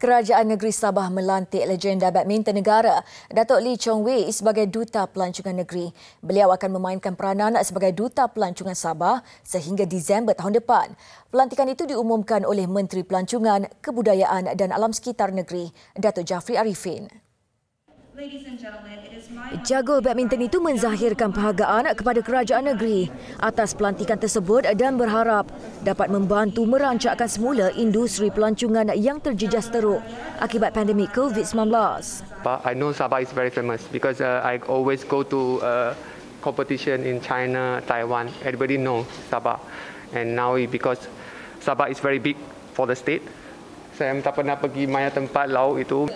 Kerajaan Negeri Sabah melantik legenda badminton negara, Datuk Lee Chong Wei sebagai Duta Pelancongan Negeri. Beliau akan memainkan peranan sebagai Duta Pelancongan Sabah sehingga Disember tahun depan. Pelantikan itu diumumkan oleh Menteri Pelancongan, Kebudayaan dan Alam Sekitar Negeri, Datuk Jafri Arifin. Jago badminton itu menzahirkan penghargaan kepada kerajaan negeri atas pelantikan tersebut dan berharap dapat membantu merancakkan semula industri pelancongan yang terjejas teruk akibat pandemik COVID-19. But I know Sabah is very famous because uh, I always go to uh, competition in China, Taiwan. Everybody know Sabah. And now because Sabah is very big for the state, saya tak pernah pergi mana tempat laut itu.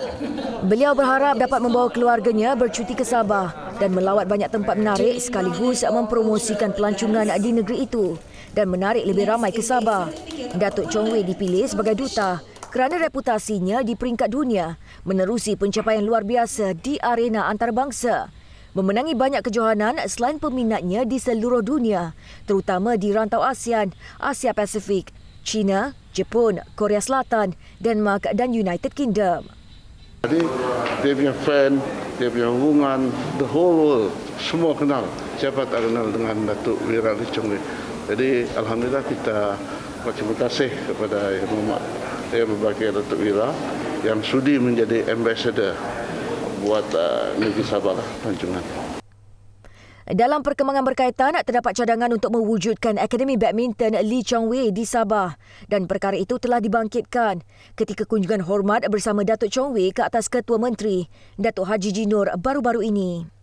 Beliau berharap dapat membawa keluarganya bercuti ke Sabah dan melawat banyak tempat menarik sekaligus mempromosikan pelancongan di negeri itu dan menarik lebih ramai ke Sabah. Datuk Chong Wei dipilih sebagai duta kerana reputasinya di peringkat dunia menerusi pencapaian luar biasa di arena antarabangsa. Memenangi banyak kejohanan selain peminatnya di seluruh dunia, terutama di rantau ASEAN, Asia Pasifik, China, Jepun, Korea Selatan, Denmark dan United Kingdom. Jadi, dia punya fan, dia punya hubungan, the whole world, semua kenal. Siapa tak kenal dengan Datuk Wira Lichong ni. Jadi, Alhamdulillah kita berterima kasih kepada Yang Mumat, Yang Berbagai Datuk Wira yang sudi menjadi ambassador buat uh, negeri Sabah lah, Tanjungan. Dalam perkembangan berkaitan, terdapat cadangan untuk mewujudkan Akademi Badminton Lee Chong Wei di Sabah dan perkara itu telah dibangkitkan ketika kunjungan hormat bersama Datuk Chong Wei ke atas Ketua Menteri, Datuk Haji Jinur baru-baru ini.